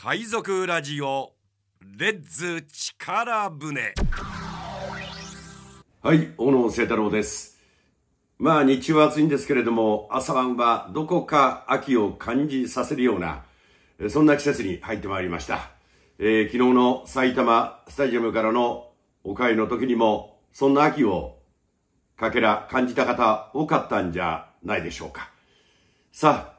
海賊ラジオレッズ力船はい小野清太郎ですまあ日中は暑いんですけれども朝晩はどこか秋を感じさせるようなそんな季節に入ってまいりました、えー、昨日の埼玉スタジアムからのお帰りの時にもそんな秋をかけら感じた方多かったんじゃないでしょうかさあ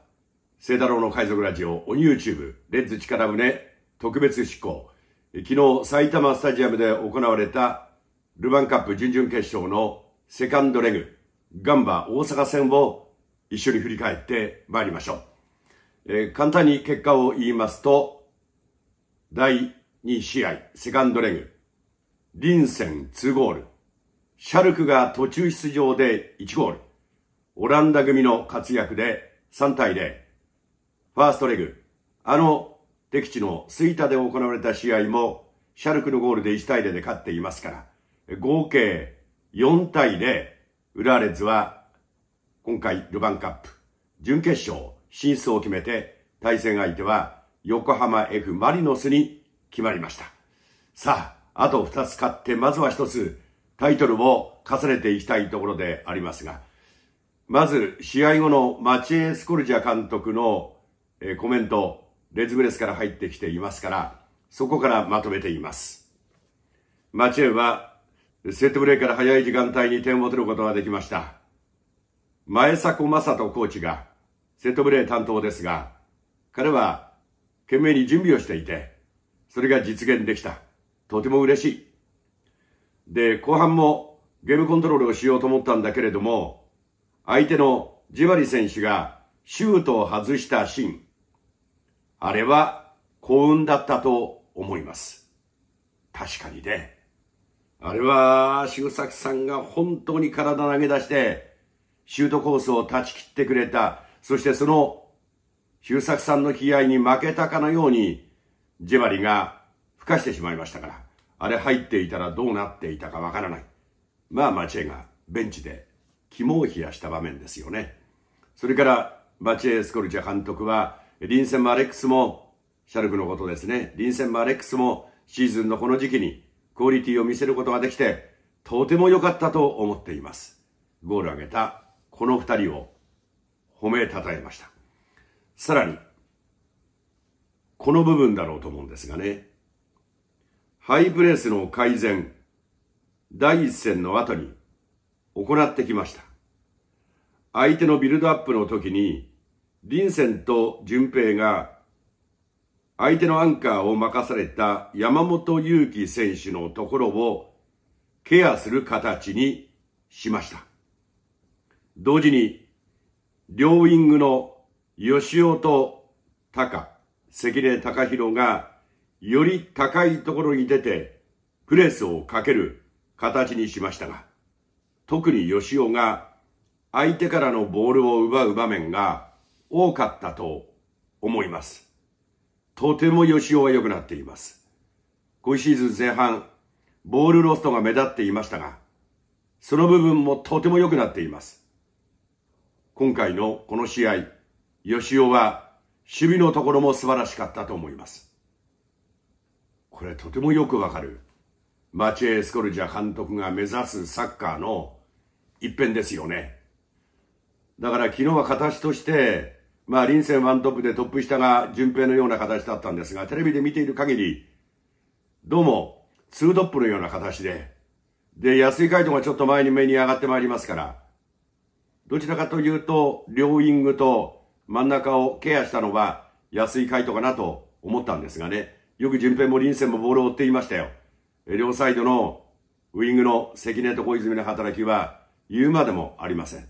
聖太郎の海賊ラジオ、オン YouTube、レッズ力船特別執行。昨日、埼玉スタジアムで行われたルヴァンカップ準々決勝のセカンドレグ、ガンバ大阪戦を一緒に振り返ってまいりましょう。えー、簡単に結果を言いますと、第2試合、セカンドレグ、リンセン2ゴール、シャルクが途中出場で1ゴール、オランダ組の活躍で3対0、ファーストレグ。あの敵地の吹田で行われた試合も、シャルクのゴールで1対0で勝っていますから、合計4対0、浦和レッズは、今回ルヴァンカップ、準決勝進出を決めて、対戦相手は横浜 F マリノスに決まりました。さあ、あと2つ勝って、まずは1つ、タイトルを重ねていきたいところでありますが、まず試合後のマチエ・スコルジャ監督のえコメント、レズブレスから入ってきていますから、そこからまとめています。マチェンは、セットプレーから早い時間帯に点を取ることができました。前迫正人コーチが、セットプレー担当ですが、彼は懸命に準備をしていて、それが実現できた。とても嬉しい。で、後半もゲームコントロールをしようと思ったんだけれども、相手のジバリ選手がシュートを外したシーン、あれは幸運だったと思います。確かにね。あれは、修作さんが本当に体投げ出して、シュートコースを断ち切ってくれた。そしてその、周作さんの気合に負けたかのように、ジェバリが吹かしてしまいましたから。あれ入っていたらどうなっていたかわからない。まあ、マチエがベンチで肝を冷やした場面ですよね。それから、バチエ・スコルジャ監督は、臨戦マアレックスも、シャルクのことですね。臨戦マアレックスも、シーズンのこの時期に、クオリティを見せることができて、とても良かったと思っています。ゴールを挙げた、この二人を、褒めたたえました。さらに、この部分だろうと思うんですがね。ハイプレスの改善、第一戦の後に行ってきました。相手のビルドアップの時にリンセント淳平が相手のアンカーを任された山本祐希選手のところをケアする形にしました。同時に、両ウィングの吉尾と高、関根隆弘がより高いところに出てプレスをかける形にしましたが、特に吉尾が相手からのボールを奪う場面が多かったと思います。とても吉尾は良くなっています。今シーズン前半、ボールロストが目立っていましたが、その部分もとても良くなっています。今回のこの試合、吉尾は守備のところも素晴らしかったと思います。これとてもよくわかる。マチエ・スコルジャ監督が目指すサッカーの一辺ですよね。だから昨日は形としてまあ、臨戦ワントップでトップ下が順平のような形だったんですが、テレビで見ている限り、どうも、ツートップのような形で、で、安井海斗がちょっと前に目に上がってまいりますから、どちらかというと、両ウィングと真ん中をケアしたのは安井海斗かなと思ったんですがね、よく順平も臨戦もボールを追っていましたよ。両サイドのウィングの関根と小泉の働きは言うまでもありません。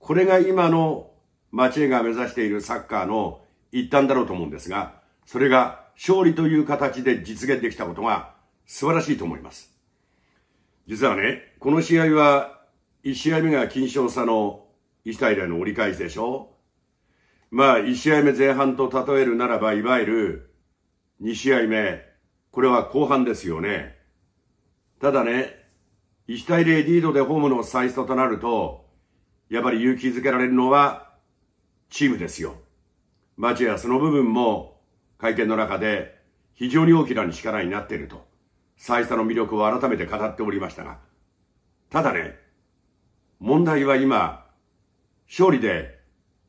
これが今の町江が目指しているサッカーの一端だろうと思うんですが、それが勝利という形で実現できたことが素晴らしいと思います。実はね、この試合は1試合目が金賞差の1対0の折り返しでしょまあ1試合目前半と例えるならば、いわゆる2試合目、これは後半ですよね。ただね、1対0リードでホームの再ストとなると、やっぱり勇気づけられるのはチームですよ。マチはその部分も会見の中で非常に大きな力になっていると、最三の魅力を改めて語っておりましたが、ただね、問題は今、勝利で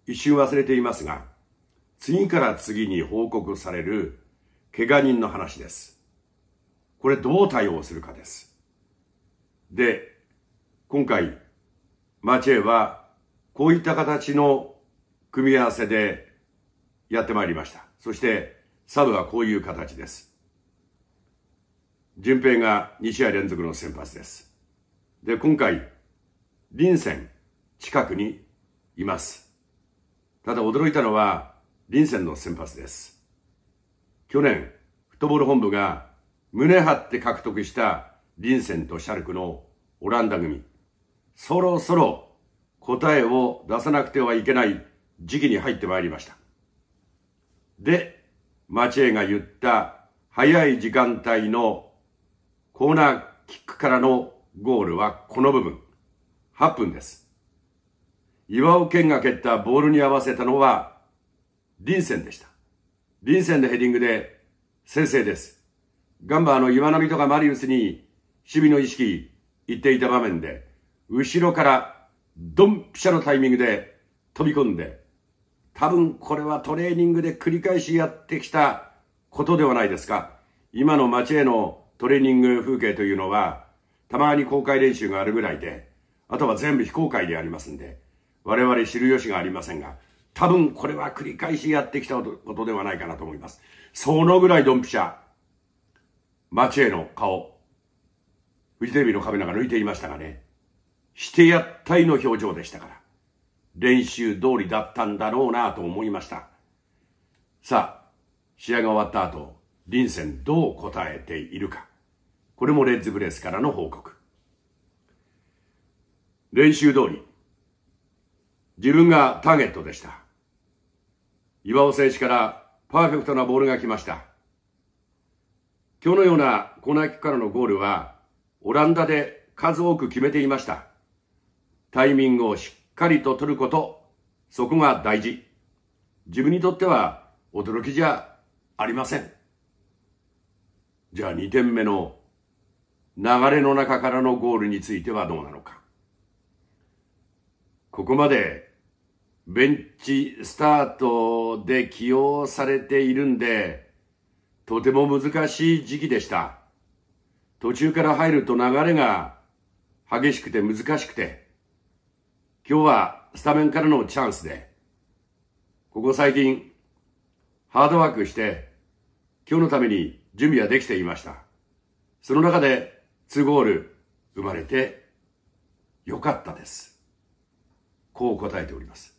一瞬忘れていますが、次から次に報告される怪我人の話です。これどう対応するかです。で、今回、マチェはこういった形の組み合わせでやってまいりました。そしてサブはこういう形です。順平が2試合連続の先発です。で、今回、臨戦近くにいます。ただ驚いたのは、臨戦の先発です。去年、フットボール本部が胸張って獲得した臨戦とシャルクのオランダ組。そろそろ答えを出さなくてはいけない時期に入ってまいりました。で、町江が言った早い時間帯のコーナーキックからのゴールはこの部分、8分です。岩尾健が蹴ったボールに合わせたのは、センでした。センのヘディングで先制です。ガンバーの岩波とかマリウスに守備の意識言っていた場面で、後ろからドンピシャのタイミングで飛び込んで多分これはトレーニングで繰り返しやってきたことではないですか。今の街へのトレーニング風景というのは、たまに公開練習があるぐらいで、あとは全部非公開でありますんで、我々知る由がありませんが、多分これは繰り返しやってきたことではないかなと思います。そのぐらいドンピシャ、街への顔、フジテレビのカメラが抜いていましたがね、してやったいの表情でしたから。練習通りだったんだろうなと思いました。さあ、試合が終わった後、リンセンどう答えているか。これもレッズブレスからの報告。練習通り、自分がターゲットでした。岩尾選手からパーフェクトなボールが来ました。今日のようなコーナーキックからのゴールは、オランダで数多く決めていました。タイミングをしかりと取ること、そこが大事。自分にとっては驚きじゃありません。じゃあ2点目の流れの中からのゴールについてはどうなのか。ここまでベンチスタートで起用されているんで、とても難しい時期でした。途中から入ると流れが激しくて難しくて、今日はスタメンからのチャンスで、ここ最近、ハードワークして、今日のために準備はできていました。その中で2ゴール生まれてよかったです。こう答えております。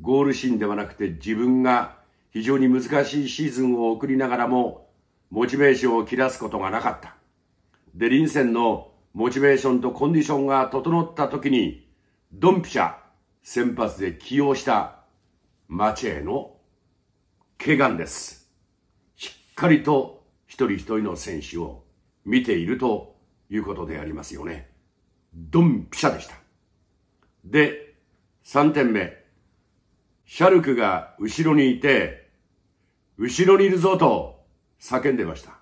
ゴールシーンではなくて自分が非常に難しいシーズンを送りながらもモチベーションを切らすことがなかった。で、臨戦のモチベーションとコンディションが整った時にドンピシャ先発で起用したチへの怪我です。しっかりと一人一人の選手を見ているということでありますよね。ドンピシャでした。で、3点目。シャルクが後ろにいて、後ろにいるぞと叫んでました。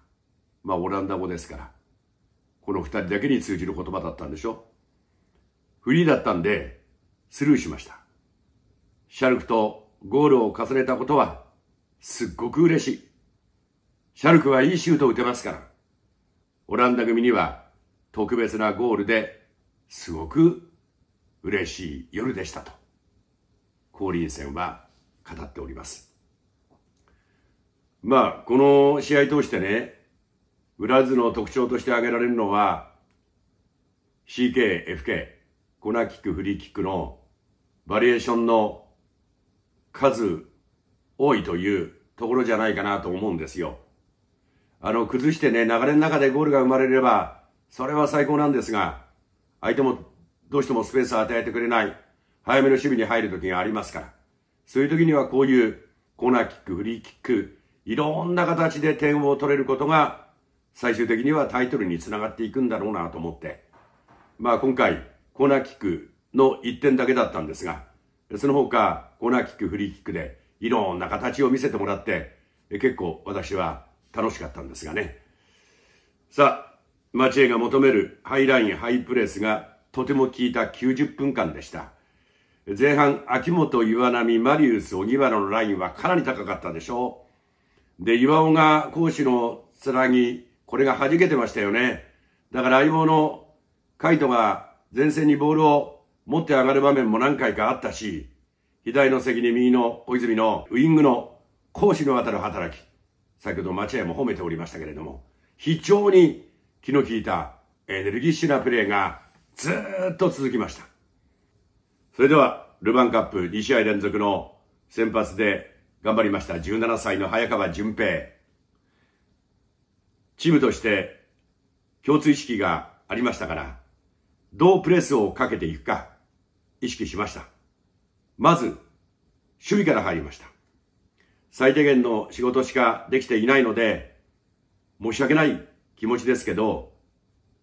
まあオランダ語ですから。この二人だけに通じる言葉だったんでしょフリーだったんで、スルーしました。シャルクとゴールを重ねたことは、すっごく嬉しい。シャルクはいいシュートを打てますから、オランダ組には特別なゴールですごく嬉しい夜でしたと、降臨戦は語っております。まあ、この試合通してね、裏図の特徴として挙げられるのは、CK、FK、コナーキック、フリーキックのバリエーションの数多いというところじゃないかなと思うんですよ。あの、崩してね、流れの中でゴールが生まれれば、それは最高なんですが、相手もどうしてもスペースを与えてくれない、早めの守備に入る時がありますから、そういう時にはこういうコーナーキック、フリーキック、いろんな形で点を取れることが、最終的にはタイトルにつながっていくんだろうなと思って、まあ今回、コーナーキックの1点だけだったんですが、その他、コーナーキック、フリーキックで、いろんな形を見せてもらって、結構私は楽しかったんですがね。さあ、町へが求めるハイライン、ハイプレスがとても効いた90分間でした。前半、秋元、岩波、マリウス、荻原のラインはかなり高かったでしょう。で、岩尾が講師のつなぎ、これが弾けてましたよね。だから相棒のカイトが前線にボールを持って上がる場面も何回かあったし、左の席に右の小泉のウイングの攻守にわたる働き、先ほど町屋も褒めておりましたけれども、非常に気の利いたエネルギッシュなプレーがずっと続きました。それでは、ルヴァンカップ2試合連続の先発で頑張りました17歳の早川淳平。チームとして共通意識がありましたから、どうプレスをかけていくか意識しました。まず、守備から入りました。最低限の仕事しかできていないので、申し訳ない気持ちですけど、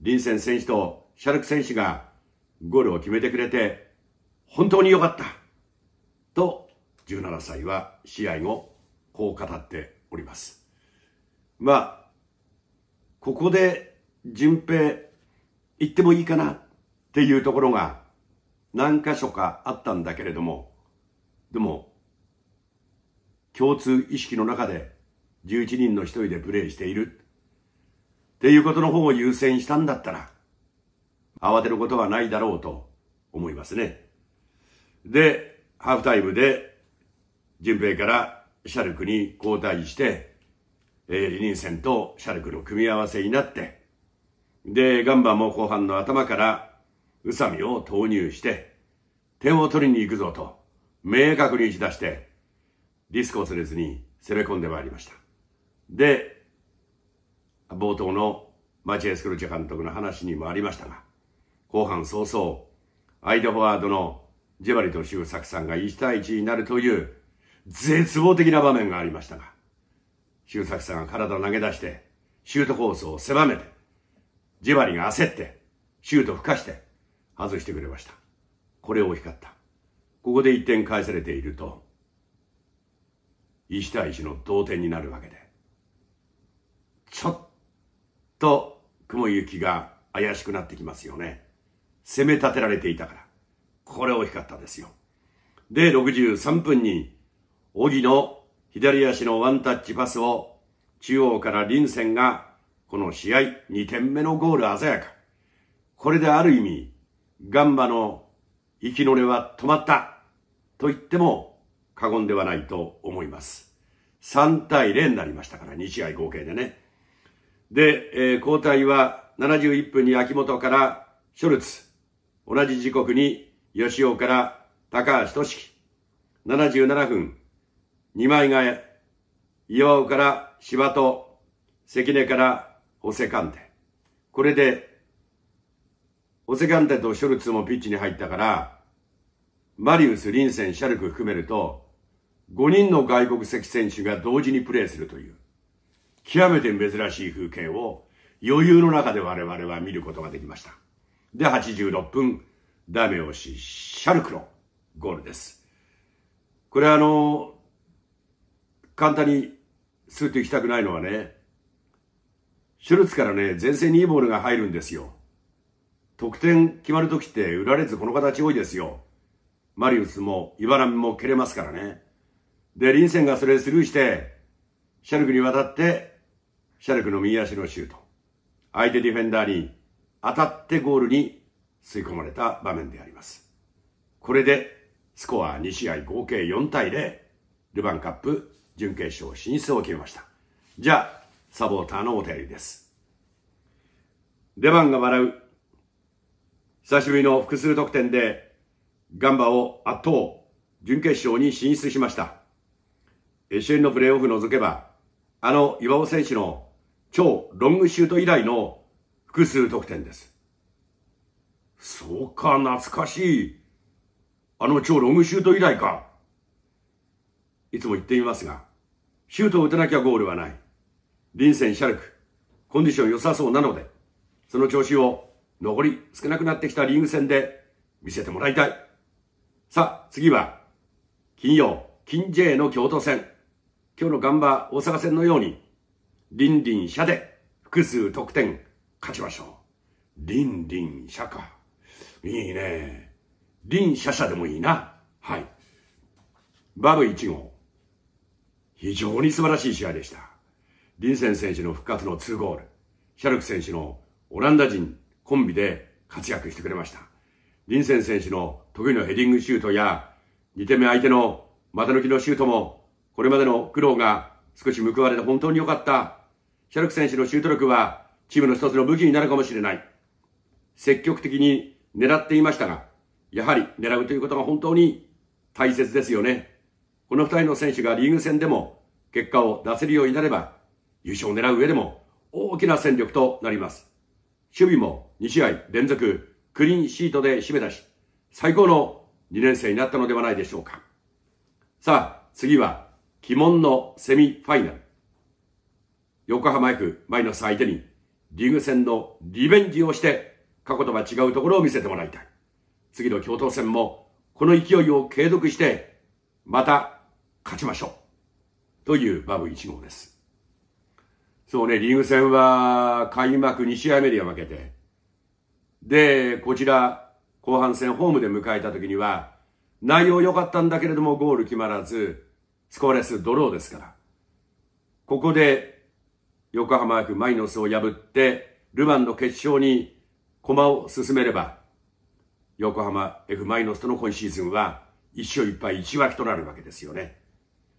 リンセン選手とシャルク選手がゴールを決めてくれて、本当に良かったと、17歳は試合後、こう語っております。まあ、ここで、順平、行ってもいいかなっていうところが何箇所かあったんだけれども、でも、共通意識の中で11人の一人でプレイしているっていうことの方を優先したんだったら、慌てることはないだろうと思いますね。で、ハーフタイムで、順平からシャルクに交代して、えー、リニンセンとシャルクの組み合わせになって、で、ガンバも後半の頭から宇佐美を投入して、点を取りに行くぞと、明確に打ち出して、リスクを連れずに攻め込んでまいりました。で、冒頭のマチエスクルチェ監督の話にもありましたが、後半早々、アイドフォワードのジェバリと周作さんが1対1になるという絶望的な場面がありましたが、周作さんが体を投げ出して、シュートコースを狭めて、ジェバリが焦って、シュート吹かして、外してくれました。これ大きかった。ここで1点返されていると、一対一の同点になるわけで、ちょっと雲行きが怪しくなってきますよね。攻め立てられていたから。これ大きかったですよ。で、63分に、荻の左足のワンタッチパスを中央から臨戦がこの試合2点目のゴール鮮やか。これである意味ガンバの息の根は止まったと言っても過言ではないと思います。3対0になりましたから、2試合合計でね。で、えー、交代は71分に秋元からショルツ、同じ時刻に吉尾から高橋俊樹、77分、二枚替え、岩尾から柴戸、関根から補正官で、これでオセカンテとショルツもピッチに入ったから、マリウス、リンセン、シャルク含めると、5人の外国籍選手が同時にプレーするという、極めて珍しい風景を余裕の中で我々は見ることができました。で、86分、ダメ押し、シャルクのゴールです。これあの、簡単にスーッと行きたくないのはね、シュルツからね、前線にいいボールが入るんですよ。得点決まるときって売られずこの形多いですよ。マリウスもイバラミも蹴れますからね。で、リンセンがそれスルーして、シャルクに渡って、シャルクの右足のシュート。相手ディフェンダーに当たってゴールに吸い込まれた場面であります。これでスコア2試合合計4対0。ルヴァンカップ準決勝進出を決めました。じゃあ、サポーターのお便りです。出番が笑う久しぶりの複数得点でガンバを圧倒、準決勝に進出しました。SN のプレーオフ除けば、あの岩尾選手の超ロングシュート以来の複数得点です。そうか、懐かしい。あの超ロングシュート以来か。いつも言ってみますが、シュートを打たなきゃゴールはない。臨戦シャルク、コンディション良さそうなので、その調子を残り少なくなってきたリーグ戦で見せてもらいたい。さあ、次は、金曜、金 J の京都戦。今日のガンバ大阪戦のように、リンリン社で複数得点勝ちましょう。リンリン社か。いいね。リン社社でもいいな。はい。バブ1号。非常に素晴らしい試合でした。リンセン選手の復活の2ゴール。シャルク選手のオランダ人コンビで活躍してくれました。リンセン選手の得意のヘディングシュートや、2点目相手の股抜きのシュートも、これまでの苦労が少し報われて本当に良かった。シャルク選手のシュート力は、チームの一つの武器になるかもしれない。積極的に狙っていましたが、やはり狙うということが本当に大切ですよね。この2人の選手がリーグ戦でも結果を出せるようになれば、優勝を狙う上でも大きな戦力となります。守備も2試合連続クリーンシートで締め出し、最高の2年生になったのではないでしょうか。さあ、次は、鬼門のセミファイナル。横浜 F マイナス相手に、リーグ戦のリベンジをして、過去とは違うところを見せてもらいたい。次の共闘戦も、この勢いを継続して、また勝ちましょう。というバブ1号です。そうね、リーグ戦は開幕2試合目には負けて、で、こちら、後半戦ホームで迎えた時には、内容良かったんだけれどもゴール決まらず、スコアレスドローですから。ここで、横浜 F マイノスを破って、ルマンの決勝に駒を進めれば、横浜 F マイノスとの今シーズンは、一勝一敗一分となるわけですよね。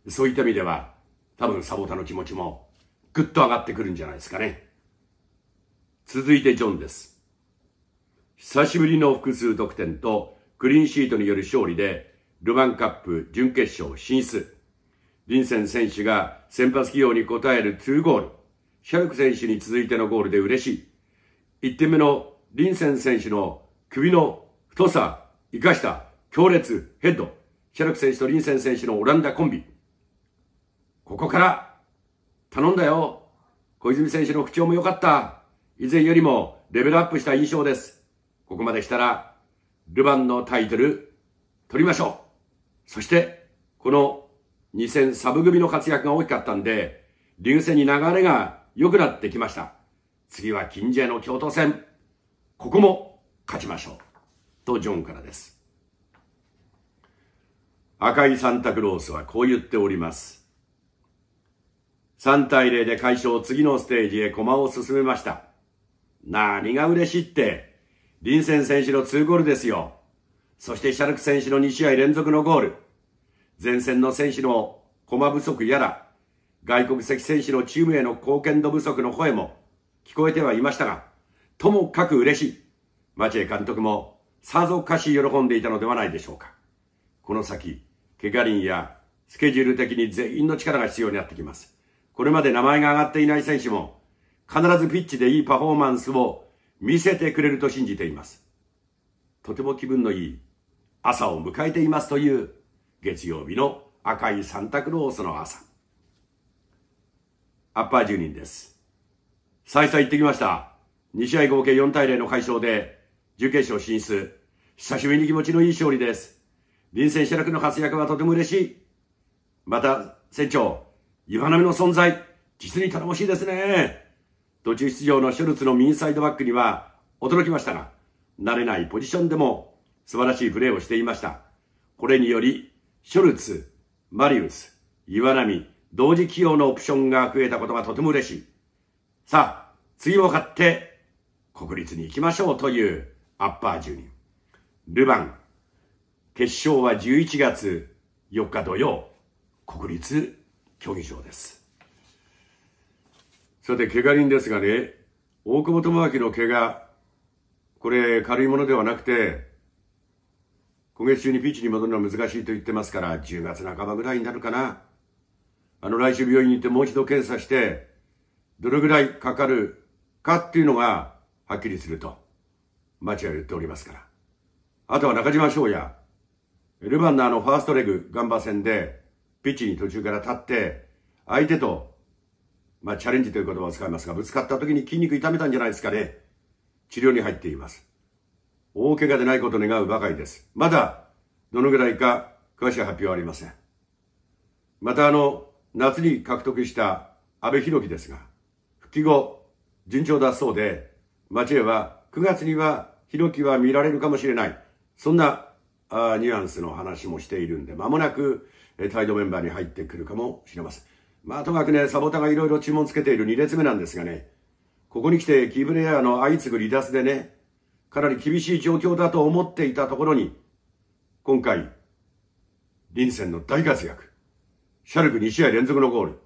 そういった意味では、多分サボータの気持ちもぐっと上がってくるんじゃないですかね。続いてジョンです。久しぶりの複数得点とクリーンシートによる勝利でルヴァンカップ準決勝進出。リンセン選手が先発起用に応える2ゴール。シャルク選手に続いてのゴールで嬉しい。1点目のリンセン選手の首の太さ、生かした強烈ヘッド。シャルク選手とリンセン選手のオランダコンビ。ここから頼んだよ。小泉選手の口調も良かった。以前よりもレベルアップした印象です。ここまで来たら、ルヴァンのタイトル、取りましょう。そして、この2戦サブ組の活躍が大きかったんで、流星に流れが良くなってきました。次は近ジェの京都戦。ここも勝ちましょう。とジョンからです。赤いサンタクロースはこう言っております。3対0で解消、次のステージへ駒を進めました。何が嬉しいって、リンセン選手の2ゴールですよ。そしてシャルク選手の2試合連続のゴール。前線の選手の駒不足やら、外国籍選手のチームへの貢献度不足の声も聞こえてはいましたが、ともかく嬉しい。マチ監督もさぞかし喜んでいたのではないでしょうか。この先、怪我人やスケジュール的に全員の力が必要になってきます。これまで名前が上がっていない選手も、必ずピッチでいいパフォーマンスを見せてくれると信じています。とても気分のいい朝を迎えていますという月曜日の赤いサンタクロースの朝。アッパー10人です。再々行ってきました。2試合合計4対0の快勝で、準決勝進出。久しぶりに気持ちのいい勝利です。臨戦シャの活躍はとても嬉しい。また、船長、岩波の存在、実に頼もしいですね。途中出場のショルツの右サイドバックには驚きましたが、慣れないポジションでも素晴らしいプレーをしていました。これにより、ショルツ、マリウス、岩波、同時起用のオプションが増えたことがとても嬉しい。さあ、次を買って、国立に行きましょうというアッパー住人。ルヴァン、決勝は11月4日土曜、国立競技場です。さて、怪我人ですがね、大久保智明の怪我、これ軽いものではなくて、今月中にピッチに戻るのは難しいと言ってますから、10月半ばぐらいになるかな。あの、来週病院に行ってもう一度検査して、どれぐらいかかるかっていうのが、はっきりすると、町は言っておりますから。あとは中島翔也、ルヴァンのあのファーストレグ、ガンバ戦で、ピッチに途中から立って、相手と、まあ、チャレンジという言葉を使いますが、ぶつかった時に筋肉痛めたんじゃないですかね。治療に入っています。大怪我でないことを願うばかりです。まだ、どのぐらいか、詳しい発表はありません。また、あの、夏に獲得した安倍博樹ですが、復帰後、順調だそうで、町へは9月には博樹は見られるかもしれない。そんなニュアンスの話もしているんで、まもなく、え態度メンバーに入ってくるかもしれません。まあ、とかくね、サボタがいろいろ注文つけている2列目なんですがね、ここに来てキーブレアの相次ぐ離脱でね、かなり厳しい状況だと思っていたところに、今回、リンセンの大活躍、シャルク2試合連続のゴール、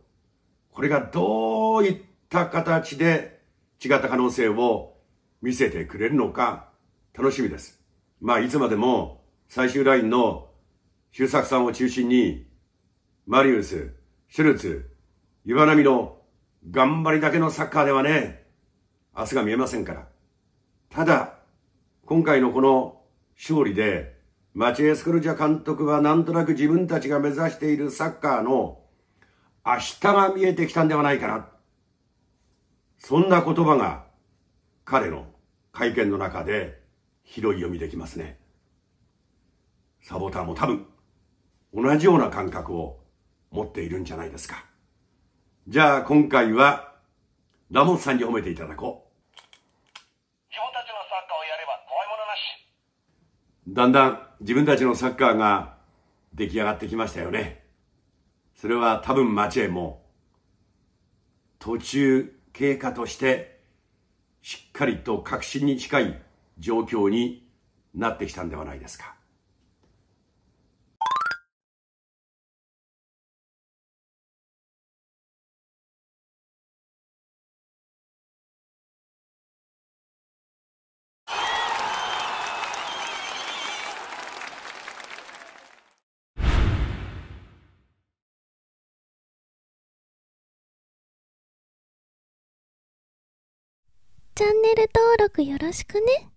これがどういった形で違った可能性を見せてくれるのか、楽しみです。まあ、いつまでも最終ラインの周作さんを中心に、マリウス、シュルツ、岩波の頑張りだけのサッカーではね、明日が見えませんから。ただ、今回のこの勝利で、マチエスクルジャ監督はなんとなく自分たちが目指しているサッカーの明日が見えてきたんではないかな。そんな言葉が彼の会見の中で拾い読みできますね。サボターも多分同じような感覚を持っているんじゃないですか。じゃあ今回はラモスさんに褒めていただこう。自分たちのサッカーをやれば怖いものなし。だんだん自分たちのサッカーが出来上がってきましたよね。それは多分町へも途中経過としてしっかりと確信に近い状況になってきたんではないですか。チャンネル登録よろしくね。